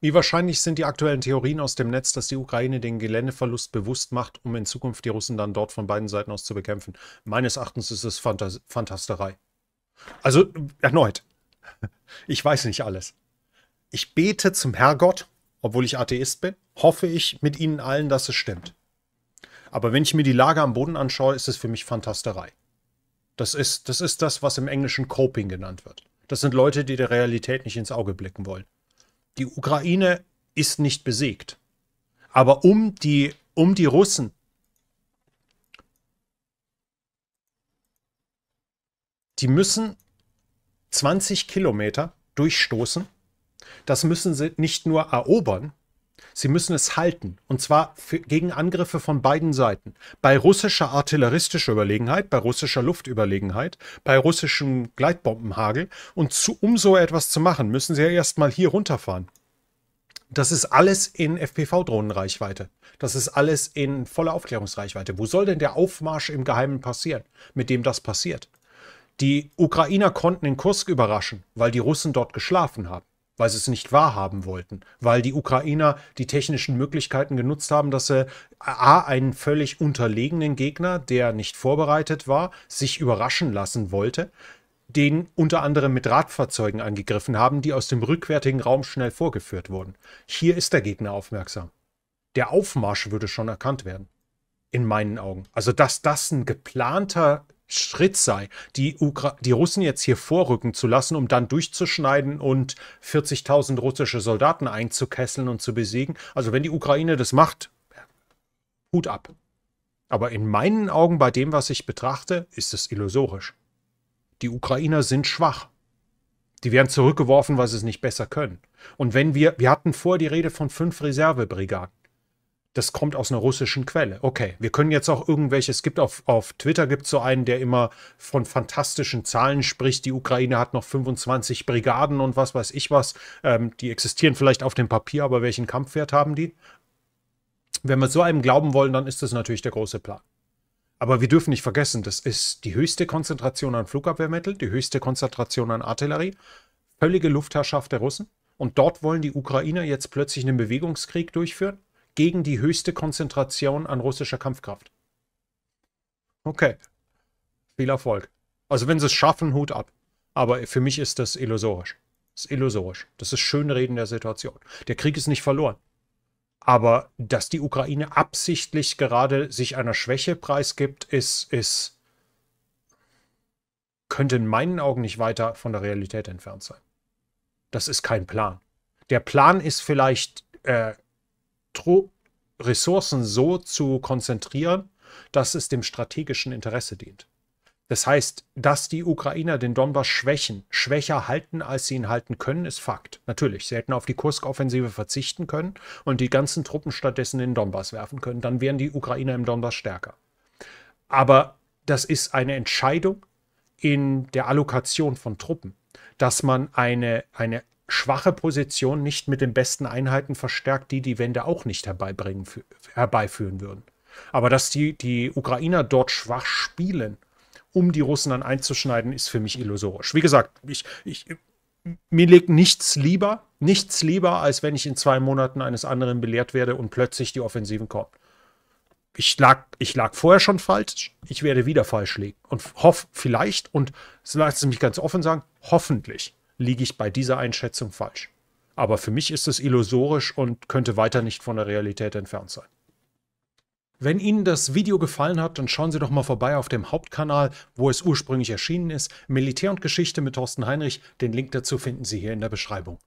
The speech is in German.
Wie wahrscheinlich sind die aktuellen Theorien aus dem Netz, dass die Ukraine den Geländeverlust bewusst macht, um in Zukunft die Russen dann dort von beiden Seiten aus zu bekämpfen? Meines Erachtens ist es Fantas Fantasterei. Also erneut, ich weiß nicht alles. Ich bete zum Herrgott, obwohl ich Atheist bin, hoffe ich mit Ihnen allen, dass es stimmt. Aber wenn ich mir die Lage am Boden anschaue, ist es für mich Fantasterei. Das ist, das ist das, was im Englischen Coping genannt wird. Das sind Leute, die der Realität nicht ins Auge blicken wollen die Ukraine ist nicht besiegt. Aber um die, um die Russen die müssen 20 Kilometer durchstoßen. Das müssen sie nicht nur erobern, Sie müssen es halten, und zwar für, gegen Angriffe von beiden Seiten. Bei russischer artilleristischer Überlegenheit, bei russischer Luftüberlegenheit, bei russischem Gleitbombenhagel. Und zu, um so etwas zu machen, müssen Sie ja erstmal hier runterfahren. Das ist alles in FPV-Drohnenreichweite. Das ist alles in voller Aufklärungsreichweite. Wo soll denn der Aufmarsch im Geheimen passieren, mit dem das passiert? Die Ukrainer konnten den Kursk überraschen, weil die Russen dort geschlafen haben weil sie es nicht wahrhaben wollten, weil die Ukrainer die technischen Möglichkeiten genutzt haben, dass sie a einen völlig unterlegenen Gegner, der nicht vorbereitet war, sich überraschen lassen wollte, den unter anderem mit Radfahrzeugen angegriffen haben, die aus dem rückwärtigen Raum schnell vorgeführt wurden. Hier ist der Gegner aufmerksam. Der Aufmarsch würde schon erkannt werden. In meinen Augen. Also, dass das ein geplanter Schritt sei, die, Ukra die Russen jetzt hier vorrücken zu lassen, um dann durchzuschneiden und 40.000 russische Soldaten einzukesseln und zu besiegen. Also wenn die Ukraine das macht, Hut ab. Aber in meinen Augen, bei dem, was ich betrachte, ist es illusorisch. Die Ukrainer sind schwach. Die werden zurückgeworfen, weil sie es nicht besser können. Und wenn wir, wir hatten vor die Rede von fünf Reservebrigaden das kommt aus einer russischen Quelle. Okay, wir können jetzt auch irgendwelche, es gibt auf, auf Twitter gibt so einen, der immer von fantastischen Zahlen spricht, die Ukraine hat noch 25 Brigaden und was weiß ich was, ähm, die existieren vielleicht auf dem Papier, aber welchen Kampfwert haben die? Wenn wir so einem glauben wollen, dann ist das natürlich der große Plan. Aber wir dürfen nicht vergessen, das ist die höchste Konzentration an Flugabwehrmitteln, die höchste Konzentration an Artillerie, völlige Luftherrschaft der Russen. Und dort wollen die Ukrainer jetzt plötzlich einen Bewegungskrieg durchführen? gegen die höchste Konzentration an russischer Kampfkraft. Okay. Viel Erfolg. Also wenn sie es schaffen, Hut ab. Aber für mich ist das illusorisch. Das ist illusorisch. Das ist Schönreden der Situation. Der Krieg ist nicht verloren. Aber dass die Ukraine absichtlich gerade sich einer Schwäche preisgibt, ist, ist, könnte in meinen Augen nicht weiter von der Realität entfernt sein. Das ist kein Plan. Der Plan ist vielleicht äh, Tro Ressourcen so zu konzentrieren, dass es dem strategischen Interesse dient. Das heißt, dass die Ukrainer den Donbass schwächen, schwächer halten, als sie ihn halten können, ist Fakt. Natürlich, sie hätten auf die Kursk-Offensive verzichten können und die ganzen Truppen stattdessen in den Donbass werfen können. Dann wären die Ukrainer im Donbass stärker. Aber das ist eine Entscheidung in der Allokation von Truppen, dass man eine, eine schwache Position nicht mit den besten Einheiten verstärkt, die die Wende auch nicht herbeibringen, herbeiführen würden. Aber dass die, die Ukrainer dort schwach spielen, um die Russen dann einzuschneiden, ist für mich illusorisch. Wie gesagt, ich, ich, mir liegt nichts lieber, nichts lieber, als wenn ich in zwei Monaten eines anderen belehrt werde und plötzlich die Offensiven kommen. Ich lag, ich lag vorher schon falsch, ich werde wieder falsch liegen. Und hoffe vielleicht, und lassen Sie mich ganz offen sagen, hoffentlich liege ich bei dieser Einschätzung falsch. Aber für mich ist es illusorisch und könnte weiter nicht von der Realität entfernt sein. Wenn Ihnen das Video gefallen hat, dann schauen Sie doch mal vorbei auf dem Hauptkanal, wo es ursprünglich erschienen ist, Militär und Geschichte mit Thorsten Heinrich. Den Link dazu finden Sie hier in der Beschreibung.